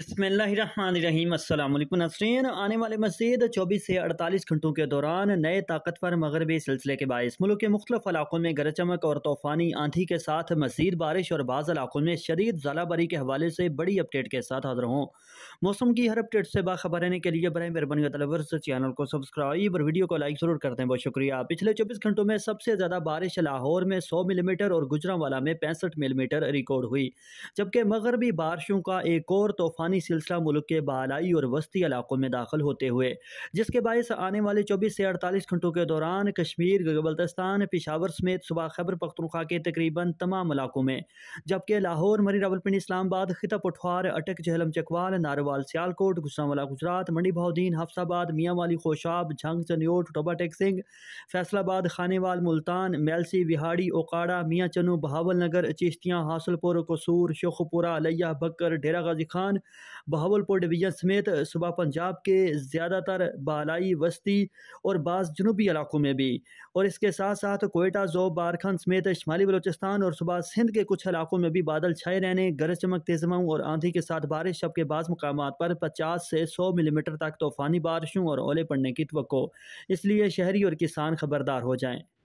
बसमीम नसरीन आने वाले मजीद चौबीस से अड़तालीस घंटों के दौरान नए ताकतवर मगरबी सिलसिले के बायस मुल्क के मुख्तफ इलाकों में गरज चमक और तूफ़ानी आंधी के साथ मजीद बारिश और बाज़ इलाकों में शदीद जलाबारी के हवाले से बड़ी अपडेट के साथ हाजिर हों मौसम की हर अपडेट से बाखबर रहने के लिए बरए मेहरबानी चैनल को सब्सक्राइब और वीडियो को लाइक ज़रूर करते हैं बहुत शुक्रिया पिछले चौबीस घंटों में सबसे ज़्यादा बारिश लाहौर में सौ मिलीमीटर और गुजरावाला में पैंसठ मिलीमीटर रिकॉर्ड हुई जबकि मगरबी बारिशों का एक और तूफान तूफ़ानी सिलसिला मुल्क के बालाई और वस्ती इलाकों में दाखिल होते हुए जिसके बायस आने वाले चौबीस से अड़तालीस घंटों के दौरान कश्मीर बल्तस्तान पिशावर समेत सुबह खैबर पख्तनख्वा के तकरीबन तमाम इलाकों में जबकि लाहौर मरी रावलपिंडी इस्लामाबाद खिता पठवार अटक जहलम चकवाल नारोवाल सियालकोट गुस्सावाला गुजरात मंडी भाउद्दीन हफ्साबाद मियाँ वाली खोशाब झंग चनियोट टोबाटेक सिंह फैसलाबाद खानेवाल मुल्तान मेलसी विहाड़ी ओकाड़ा मियाँ चनू बहावल नगर चिश्तियाँ हासलपुर कसूर शेखुपुरा लिया बकर डेरा गाजी खान बहावलपुर डिवीजन समेत सुबह पंजाब के ज़्यादातर बालाई वस्ती और बास जनूबी इलाकों में भी और इसके साथ साथ कोयटा जो बारखंड समेत शुमाली बलोचिस्तान और सुबह सिंध के कुछ इलाकों में भी बादल छाए रहने गरज चमक तेजमाऊ और आंधी के साथ बारिश जबकि बाद मकाम पर पचास से सौ मिलीमीटर तक तूफ़ानी बारिशों और ओले पड़ने की तो इसलिए शहरी और किसान खबरदार हो जाएँ